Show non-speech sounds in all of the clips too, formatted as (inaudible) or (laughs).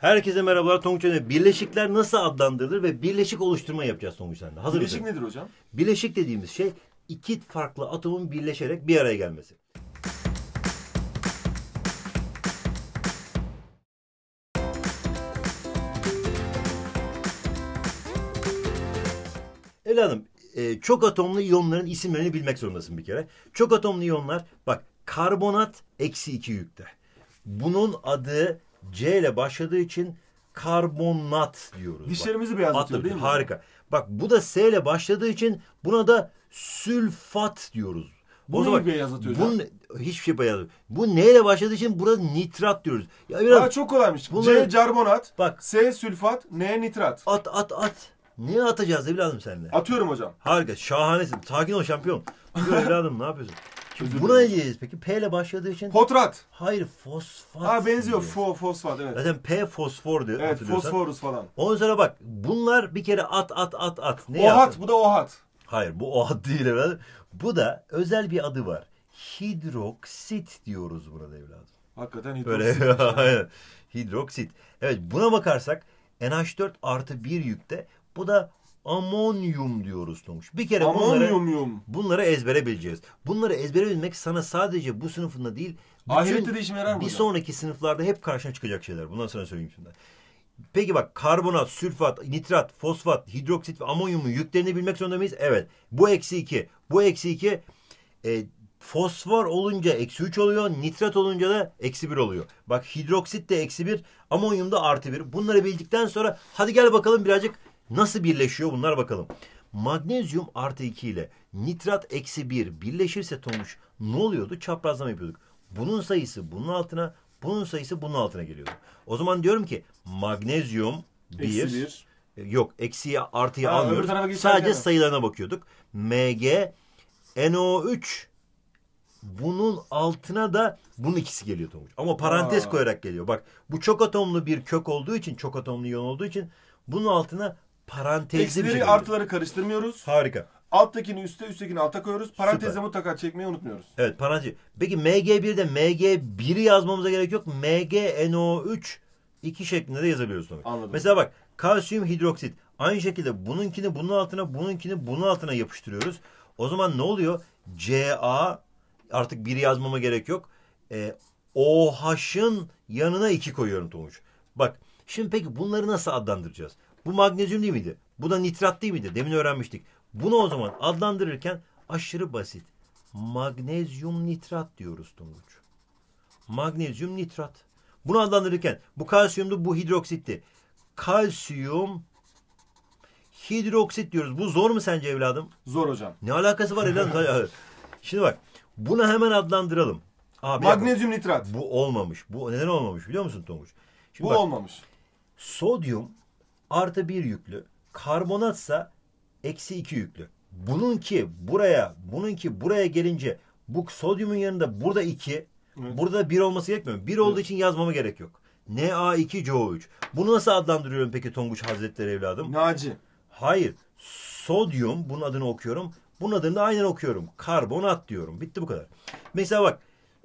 Herkese merhabalar Tonguçen'e. Birleşikler nasıl adlandırılır ve birleşik oluşturma yapacağız Tonguçen'de. Hazır Birleşik nedir hocam? Birleşik dediğimiz şey iki farklı atomun birleşerek bir araya gelmesi. Ela Hanım, e, çok atomlu iyonların isimlerini bilmek zorundasın bir kere. Çok atomlu iyonlar, bak karbonat eksi iki yükte. Bunun adı C ile başladığı için karbonat diyoruz. Dişlerimizi bak. beyazlatıyor değil mi? Harika. Bak bu da S ile başladığı için buna da sülfat diyoruz. Bu neyi beyazlatıyor hocam? hiçbir şey beyazlatıyor. Bu N ile başladığı için burada nitrat diyoruz. Ya biraz, Aa, çok kolaymış. Bunları, C carbonat, bak, S sülfat, N nitrat. At at at. Ne atacağız evladım seninle? Atıyorum hocam. Harika şahanesin. Takin ol şampiyon. Dur (laughs) evladım ne yapıyorsun? Özür Buna ne diyeceğiz peki? P ile başladığı için. Potrat. Hayır fosfat. Ha benziyor. Diyor. Fo, fosfat evet. Zaten P fosfor diyor. Evet fosforus falan. Ondan sonra bak bunlar bir kere at at at at. Ne ohat yaptın? bu da ohat. Hayır bu ohat değil evladım. Bu da özel bir adı var. Hidroksit diyoruz burada evladım. Hakikaten hidroksit. Böyle, (laughs) hidroksit. Evet buna bakarsak NH4 artı 1 yükte bu da amonyum diyoruz Tomuş. Bir kere amonyum bunları, yum. bunları ezbere bileceğiz. Bunları ezbere bilmek sana sadece bu sınıfında değil Ahirette de işime yarar Bir hocam? sonraki sınıflarda hep karşına çıkacak şeyler. Bundan sonra söyleyeyim şimdi. Peki bak karbonat, sülfat, nitrat, fosfat, hidroksit ve amonyumun yüklerini bilmek zorunda mıyız? Evet. Bu eksi iki. Bu eksi iki e, fosfor olunca eksi üç oluyor. Nitrat olunca da eksi bir oluyor. Bak hidroksit de eksi bir, amonyum da artı bir. Bunları bildikten sonra hadi gel bakalım birazcık Nasıl birleşiyor bunlar bakalım. Magnezyum artı 2 ile nitrat eksi 1 birleşirse Tomuş ne oluyordu? Çaprazlama yapıyorduk. Bunun sayısı bunun altına, bunun sayısı bunun altına geliyordu. O zaman diyorum ki magnezyum 1, eksi 1. E, yok eksiye artıya ha, almıyoruz. Sadece sayılarına bakıyorduk. Mg NO3 bunun altına da bunun ikisi geliyor tomuş. Ama parantez Aa. koyarak geliyor. Bak bu çok atomlu bir kök olduğu için, çok atomlu iyon olduğu için bunun altına Parantezli bir Eksileri artıları karıştırmıyoruz. Harika. Alttakini üste, üsttekini alta koyuyoruz. Parantezle Süper. mutlaka çekmeyi unutmuyoruz. Evet parantez. Peki MG1'de MG1'i yazmamıza gerek yok. MgNO3 iki şeklinde de yazabiliyoruz tabii. Anladım. Mesela bak kalsiyum hidroksit. Aynı şekilde bununkini bunun altına, bununkini bunun altına yapıştırıyoruz. O zaman ne oluyor? Ca artık biri yazmama gerek yok. E, OH'ın yanına iki koyuyorum Tomuç. Bak şimdi peki bunları nasıl adlandıracağız? Bu magnezyum değil miydi? Bu da nitrat değil miydi? Demin öğrenmiştik. Bunu o zaman adlandırırken aşırı basit. Magnezyum nitrat diyoruz Tunguç. Magnezyum nitrat. Bunu adlandırırken bu kalsiyumdu bu hidroksitti. Kalsiyum hidroksit diyoruz. Bu zor mu sence evladım? Zor hocam. Ne alakası var evladım? (laughs) Şimdi bak bunu hemen adlandıralım. Abi Magnezyum nitrat. Bu olmamış. Bu neden olmamış biliyor musun Tonguç? Şimdi bu bak, olmamış. Sodyum artı bir yüklü. Karbonatsa eksi iki yüklü. Bunun ki buraya, bunun ki buraya gelince bu sodyumun yanında burada iki, evet. burada bir olması gerekmiyor. Bir olduğu evet. için yazmama gerek yok. Na2CO3. Bunu nasıl adlandırıyorum peki Tonguç Hazretleri evladım? Naci. Hayır. Sodyum bunun adını okuyorum. Bunun adını da aynen okuyorum. Karbonat diyorum. Bitti bu kadar. Mesela bak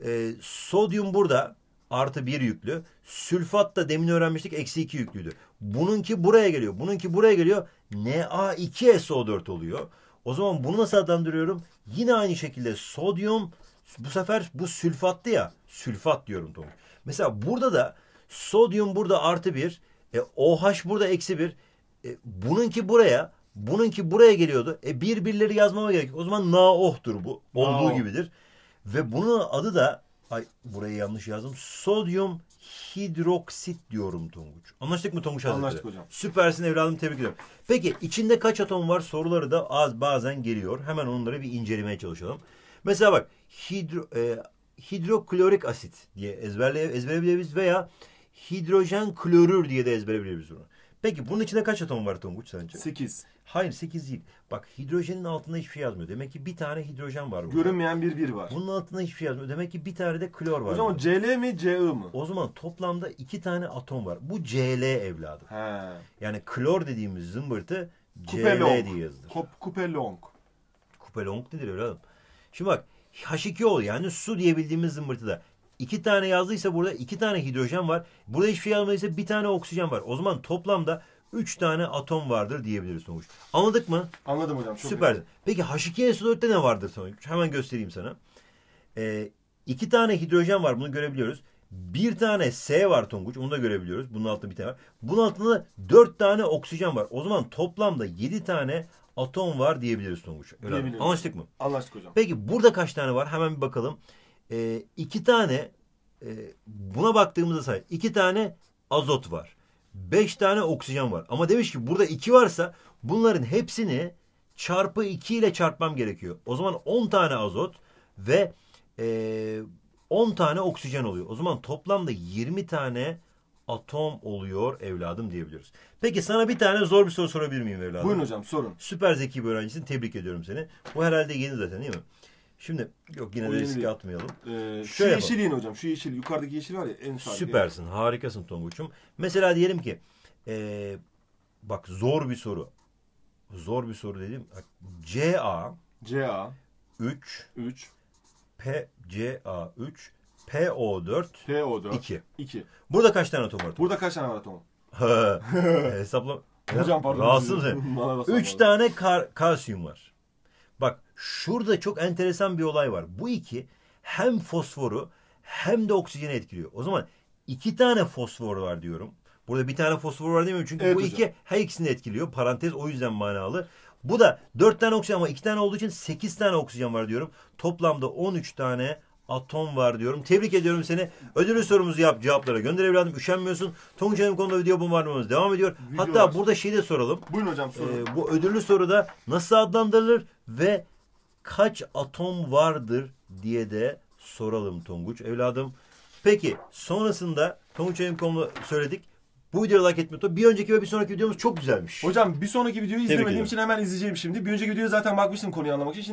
e, sodyum burada artı 1 yüklü. Sülfat da demin öğrenmiştik eksi 2 yüklüydü. Bununki buraya geliyor. Bununki buraya geliyor. Na2SO4 oluyor. O zaman bunu nasıl adlandırıyorum? Yine aynı şekilde sodyum bu sefer bu sülfattı ya. Sülfat diyorum Tom. Mesela burada da sodyum burada artı 1. E, OH burada eksi 1. E, bununki buraya bununki buraya geliyordu. E birbirleri yazmama gerek O zaman naohtur bu. Olduğu Nao. gibidir. Ve bunun adı da Ay burayı yanlış yazdım. Sodyum hidroksit diyorum Tonguç. Anlaştık mı Tonguç Hazretleri? Anlaştık hocam. Süpersin evladım tebrik ediyorum. Peki içinde kaç atom var soruları da az bazen geliyor. Hemen onları bir incelemeye çalışalım. Mesela bak hidro, e, hidroklorik asit diye ezberleyebiliriz veya hidrojen klorür diye de ezberebiliriz bunu. Peki bunun içinde kaç atom var Tonguç sence? 8. Hayır 8 değil. Bak hidrojenin altında hiçbir şey yazmıyor. Demek ki bir tane hidrojen var. Burada. Görünmeyen bir bir var. Bunun altında hiçbir şey yazmıyor. Demek ki bir tane de klor var. O zaman Cl mi Ci mı? O zaman toplamda iki tane atom var. Bu Cl evladım. He. Yani klor dediğimiz zımbırtı Cl diye yazılır. Kop, kupelong. Kupelong nedir evladım? Şimdi bak H2O yani su diyebildiğimiz zımbırtıda 2 tane yazdıysa burada iki tane hidrojen var. Burada hiçbir şey yazmadıysa bir tane oksijen var. O zaman toplamda üç tane atom vardır diyebiliriz sonuç. Anladık mı? Anladım hocam. Çok Süpersin. Iyi. Peki H2SO4'te ne vardır sonuç? Hemen göstereyim sana. Ee, iki tane hidrojen var. Bunu görebiliyoruz. Bir tane S var Tonguç. Onu da görebiliyoruz. Bunun altında bir tane var. Bunun altında da dört tane oksijen var. O zaman toplamda yedi tane atom var diyebiliriz Tonguç. Öyle Anlaştık mı? Anlaştık hocam. Peki burada kaç tane var? Hemen bir bakalım e, iki tane e, buna baktığımızda say iki tane azot var. Beş tane oksijen var. Ama demiş ki burada iki varsa bunların hepsini çarpı iki ile çarpmam gerekiyor. O zaman on tane azot ve e, 10 tane oksijen oluyor. O zaman toplamda yirmi tane atom oluyor evladım diyebiliyoruz. Peki sana bir tane zor bir soru sorabilir miyim evladım? Buyurun hocam sorun. Süper zeki bir öğrencisin. Tebrik ediyorum seni. Bu herhalde yeni zaten değil mi? Şimdi yok yine de riske atmayalım. Ee, şu Şöyle hocam. Şu yeşil. Yukarıdaki yeşil var ya en sağ. Süpersin. Yeşil. Harikasın Tonguç'um. Mesela diyelim ki ee, bak zor bir soru. Zor bir soru dedim. CA CA 3 3 PCA 3 PO4 PO4 2 2. Burada kaç tane atom var? Burada kaç tane var atom? (laughs) (laughs) Hesapla. Hocam pardon. Rahatsız mısın? 3 (laughs) tane kar kalsiyum var. Şurada çok enteresan bir olay var. Bu iki hem fosforu hem de oksijeni etkiliyor. O zaman iki tane fosfor var diyorum. Burada bir tane fosfor var demiyorum çünkü evet bu hocam. iki her ikisini etkiliyor. Parantez o yüzden manalı. Bu da dört tane oksijen ama iki tane olduğu için sekiz tane oksijen var diyorum. Toplamda on üç tane atom var diyorum. Tebrik ediyorum seni. Ödülü sorumuzu yap cevaplara gönder evladım. Üşenmiyorsun. Tonguç konuda video bombardımanımız devam ediyor. Video Hatta var. burada şey de soralım. Buyurun hocam sorun. Ee, bu ödüllü soruda nasıl adlandırılır ve kaç atom vardır diye de soralım Tonguç evladım. Peki sonrasında Tonguç konu söyledik. Bu videoyu like etmeyi Bir önceki ve bir sonraki videomuz çok güzelmiş. Hocam bir sonraki videoyu izlemediğim için hemen izleyeceğim şimdi. Bir önceki videoyu zaten bakmıştım konuyu anlamak için. Şimdi